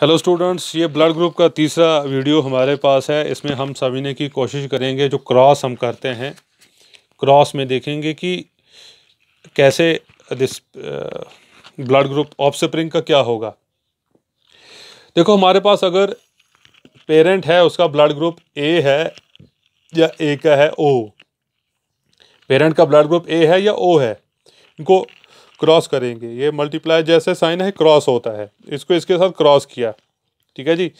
hello students ये blood group का तीसरा वीडियो हमारे पास है इसमें हम समझने की कोशिश करेंगे जो क्रॉस हम करते हैं क्रॉस में देखेंगे कि कैसे दिस ब्लड ग्रुप स्प्रिंग का क्या होगा देखो हमारे पास अगर पेरेंट है उसका ब्लड ग्रुप ए है या ए का है ओ पेरेंट का ब्लड ग्रुप ए है या ओ है इनको क्रॉस करेंगे ये मल्टीप्लाई जैसे साइन है क्रॉस होता है इसको इसके साथ क्रॉस किया ठीक है जी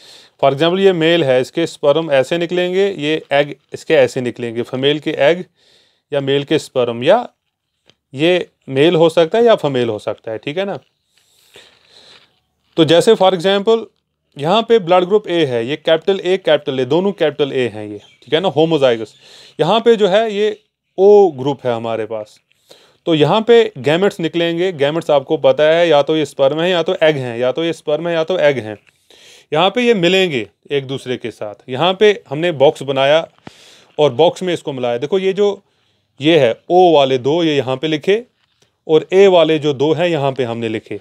फॉर एग्जाम्पल ये मेल है इसके स्पर्म ऐसे निकलेंगे ये एग इसके ऐसे निकलेंगे फमेल के एग या मेल के स्पर्म या ये मेल हो सकता है या फमेल हो सकता है ठीक है ना तो जैसे फॉर एग्जाम्पल यहाँ पे ब्लड ग्रुप ए है ये कैपिटल ए कैपिटल ए दोनों कैपिटल ए हैं ये ठीक है ना होमोजाइगस यहाँ पे जो है ये ओ ग्रुप है हमारे पास तो यहाँ पे गैमेट्स निकलेंगे गैमेट्स आपको पता है या तो ये स्पर्म है या तो एग हैं या तो ये स्पर्म है या तो एग हैं यहाँ पे ये मिलेंगे एक दूसरे के साथ यहाँ पे हमने बॉक्स बनाया और बॉक्स में इसको मिलाया देखो ये जो ये है ओ वाले दो ये यहाँ पे लिखे और ए वाले जो दो हैं यहाँ पे हमने लिखे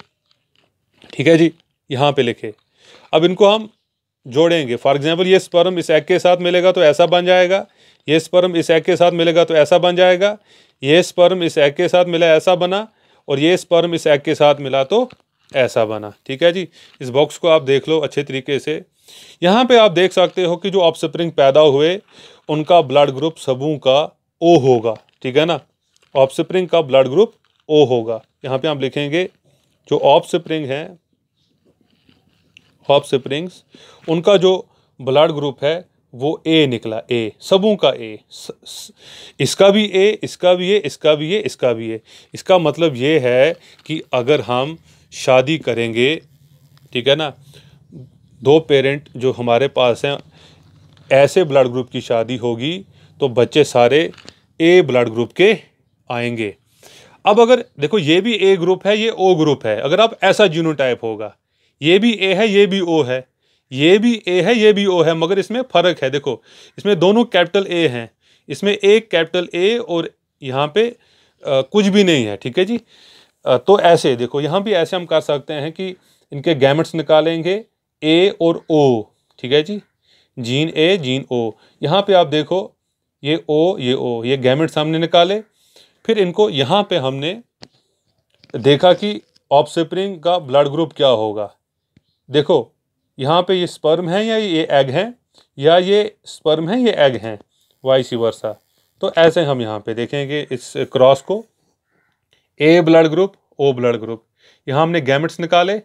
ठीक है जी यहाँ पे लिखे अब इनको हम जोड़ेंगे फॉर एग्जाम्पल ये स्पर्म इस एग के साथ मिलेगा तो ऐसा बन जाएगा ये स्पर्म इस एग के साथ मिलेगा तो ऐसा बन जाएगा ये स्पर्म इस एग के साथ मिला ऐसा बना और ये स्पर्म इस एग के साथ मिला तो ऐसा बना ठीक है जी इस बॉक्स को आप देख लो अच्छे तरीके से यहाँ पे आप देख सकते हो कि जो स्प्रिंग पैदा हुए उनका ब्लड ग्रुप सबों का ओ होगा ठीक है ना स्प्रिंग का ब्लड ग्रुप ओ होगा यहाँ पे आप लिखेंगे जो है हैं स्प्रिंग्स उनका जो ब्लड ग्रुप है वो ए निकला ए सबों का ए इसका भी ए इसका भी ए इसका भी ए इसका भी ए इसका मतलब ये है कि अगर हम शादी करेंगे ठीक है ना दो पेरेंट जो हमारे पास हैं ऐसे ब्लड ग्रुप की शादी होगी तो बच्चे सारे ए ब्लड ग्रुप के आएंगे अब अगर देखो ये भी ए ग्रुप है ये ओ ग्रुप है अगर आप ऐसा जीनोटाइप होगा ये भी ए है ये भी ओ है ये भी ए है ये भी ओ है मगर इसमें फ़र्क है देखो इसमें दोनों कैपिटल ए हैं इसमें एक कैपिटल ए और यहाँ पे आ, कुछ भी नहीं है ठीक है जी आ, तो ऐसे देखो यहाँ भी ऐसे हम कर सकते हैं कि इनके गैमेट्स निकालेंगे ए और ओ ठीक है जी जीन ए जीन ओ यहाँ पे आप देखो ये ओ ये ओ ये गैमेट्स हमने निकाले फिर इनको यहाँ पे हमने देखा कि ऑप्सप्रिंग का ब्लड ग्रुप क्या होगा देखो यहाँ पे ये स्पर्म है या ये एग है या ये स्पर्म है ये एग हैं सी वर्षा तो ऐसे हम यहाँ पे देखेंगे इस क्रॉस को A blood group O blood group यहाँ हमने गैमेट्स निकाले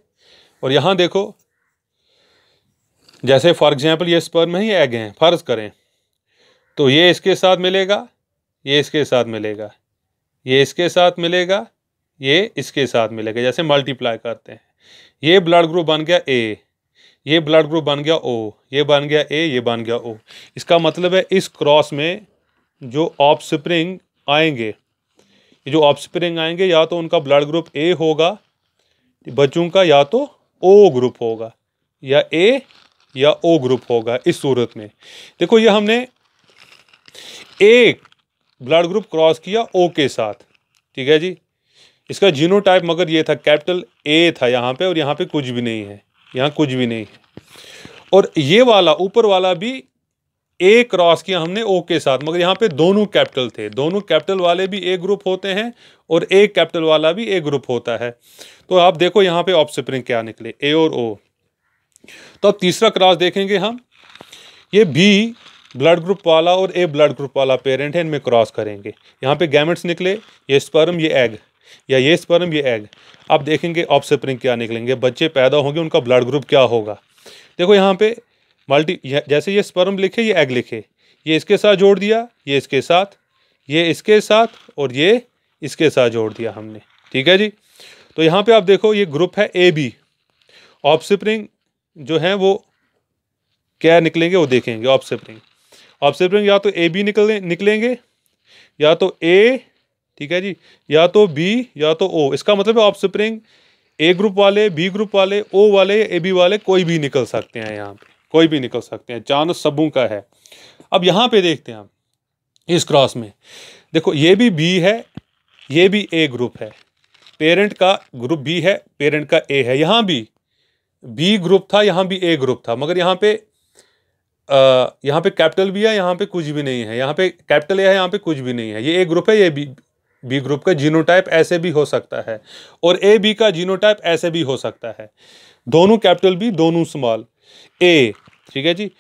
और यहाँ देखो जैसे फॉर एग्जाम्पल ये स्पर्म है ये एग हैं फ़र्ज़ करें तो ये इसके साथ मिलेगा ये इसके साथ मिलेगा ये इसके साथ मिलेगा ये इसके साथ मिलेगा जैसे मल्टीप्लाई करते हैं ये ब्लड ग्रुप बन गया ए ये ब्लड ग्रुप बन गया ओ ये बन गया ए ये बन गया ओ इसका मतलब है इस क्रॉस में जो ऑफ स्प्रिंग आएंगे ये जो ऑफ स्प्रिंग आएंगे या तो उनका ब्लड ग्रुप ए होगा बच्चों का या तो ओ ग्रुप होगा या ए या ओ ग्रुप होगा इस सूरत में देखो ये हमने एक ब्लड ग्रुप क्रॉस किया ओ के साथ ठीक है जी इसका जीनो टाइप मगर ये था कैपिटल ए था यहाँ पे और यहाँ पे कुछ भी नहीं है यहाँ कुछ भी नहीं और ये वाला ऊपर वाला भी ए क्रॉस किया हमने ओ के साथ मगर यहाँ पे दोनों कैपिटल थे दोनों कैपिटल वाले भी ए ग्रुप होते हैं और ए कैपिटल वाला भी ए ग्रुप होता है तो आप देखो यहाँ पे ऑप्सप्रिंग क्या निकले ए और ओ तो अब तीसरा क्रॉस देखेंगे हम ये बी ब्लड ग्रुप वाला और ए ब्लड ग्रुप वाला पेरेंट है इनमें क्रॉस करेंगे यहाँ पे गैमेट्स निकले ये स्पर्म ये एग या ये स्पर्म ये एग आप देखेंगे ऑफ स्प्रिंग क्या निकलेंगे बच्चे पैदा होंगे उनका ब्लड ग्रुप क्या होगा देखो यहाँ पे मल्टी जैसे ये स्पर्म लिखे ये एग लिखे ये इसके साथ जोड़ दिया ये इसके साथ ये इसके साथ और ये इसके साथ जोड़ दिया हमने ठीक है जी तो यहाँ पे आप देखो ये ग्रुप है ए बी ऑफ स्प्रिंग जो है वो क्या निकलेंगे वो देखेंगे ऑफ स्प्रिंग ऑफ स्प्रिंग या तो ए बी निकलें निकलेंगे या तो ए ठीक है जी या तो बी या तो ओ इसका मतलब है ऑफ स्प्रिंग ए ग्रुप वाले बी ग्रुप वाले ओ वाले ए बी वाले कोई भी निकल सकते हैं यहाँ पे कोई भी निकल सकते हैं चांद सबों का है अब यहाँ पे देखते हैं हम इस क्रॉस में देखो ये भी बी है ये भी ए ग्रुप है पेरेंट का ग्रुप बी है पेरेंट का ए है यहाँ भी बी ग्रुप था यहाँ भी ए ग्रुप था मगर यहाँ पे यहाँ पे कैपिटल भी है यहाँ पे कुछ भी नहीं है यहाँ पे कैपिटल ए है यहाँ पे कुछ भी नहीं है ये ए ग्रुप है ये बी बी ग्रुप का जीनोटाइप ऐसे भी हो सकता है और ए बी का जीनोटाइप ऐसे भी हो सकता है दोनों कैपिटल बी दोनों स्मॉल ए ठीक है जी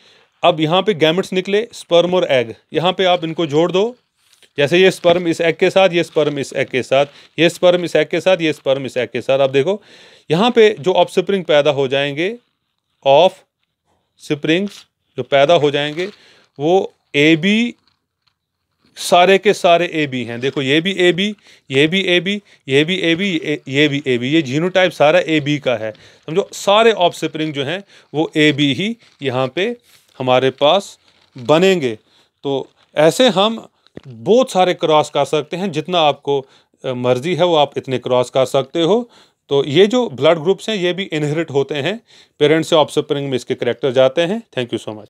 अब यहाँ पे गैमेट्स निकले स्पर्म और एग यहाँ पे आप इनको जोड़ दो जैसे ये स्पर्म इस एग के साथ ये स्पर्म इस एग के साथ ये स्पर्म इस एग के साथ ये स्पर्म इस एग के साथ आप देखो यहाँ पे जो ऑफ स्प्रिंग पैदा हो जाएंगे ऑफ स्प्रिंग्स जो पैदा हो जाएंगे वो ए बी सारे के सारे ए बी हैं देखो ये भी ए बी ये भी ए बी ये भी ए बी ये भी ए बी ये जीनो टाइप सारा ए बी का है समझो सारे ऑफ स्प्रिंग जो हैं वो ए बी ही यहाँ पे हमारे पास बनेंगे तो ऐसे हम बहुत सारे क्रॉस कर सकते हैं जितना आपको मर्ज़ी है वो आप इतने क्रॉस कर सकते हो तो ये जो ब्लड ग्रुप्स हैं ये भी इनहेरिट होते हैं पेरेंट्स से ऑफ स्प्रिंग में इसके करेक्टर जाते हैं थैंक यू सो मच